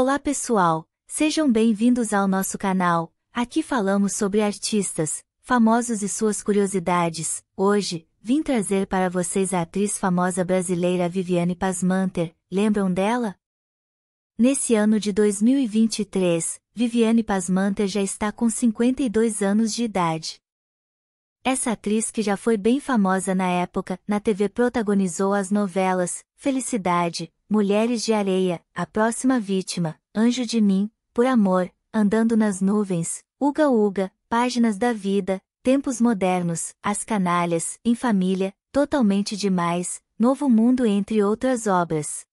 Olá pessoal, sejam bem-vindos ao nosso canal. Aqui falamos sobre artistas, famosos e suas curiosidades. Hoje, vim trazer para vocês a atriz famosa brasileira Viviane Pasmanter. Lembram dela? Nesse ano de 2023, Viviane Pasmanter já está com 52 anos de idade. Essa atriz que já foi bem famosa na época, na TV protagonizou as novelas Felicidade, Mulheres de Areia, a próxima vítima, Anjo de mim, por amor, Andando nas nuvens, Uga Uga, Páginas da Vida, Tempos Modernos, As Canalhas, Em Família, Totalmente Demais, Novo Mundo entre outras obras.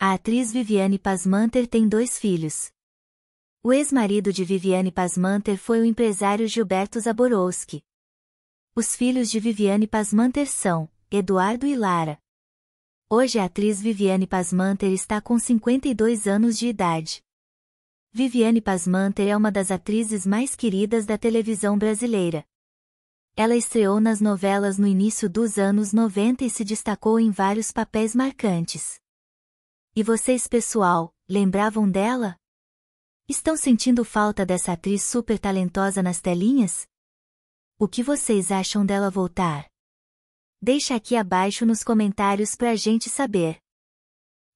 A atriz Viviane Pasmanter tem dois filhos. O ex-marido de Viviane Pasmanter foi o empresário Gilberto Zaborowski. Os filhos de Viviane Pasmanter são Eduardo e Lara. Hoje a atriz Viviane Pasmanter está com 52 anos de idade. Viviane Pasmanter é uma das atrizes mais queridas da televisão brasileira. Ela estreou nas novelas no início dos anos 90 e se destacou em vários papéis marcantes. E vocês, pessoal, lembravam dela? Estão sentindo falta dessa atriz super talentosa nas telinhas? O que vocês acham dela voltar? Deixa aqui abaixo nos comentários pra gente saber.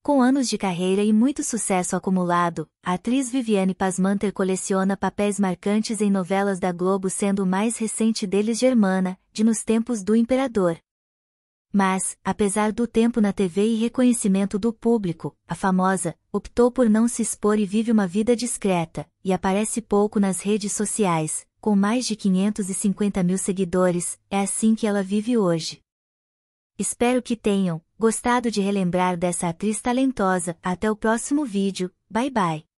Com anos de carreira e muito sucesso acumulado, a atriz Viviane Pasmanter coleciona papéis marcantes em novelas da Globo sendo o mais recente deles Germana, de Nos Tempos do Imperador. Mas, apesar do tempo na TV e reconhecimento do público, a famosa optou por não se expor e vive uma vida discreta, e aparece pouco nas redes sociais, com mais de 550 mil seguidores, é assim que ela vive hoje. Espero que tenham gostado de relembrar dessa atriz talentosa. Até o próximo vídeo, bye bye.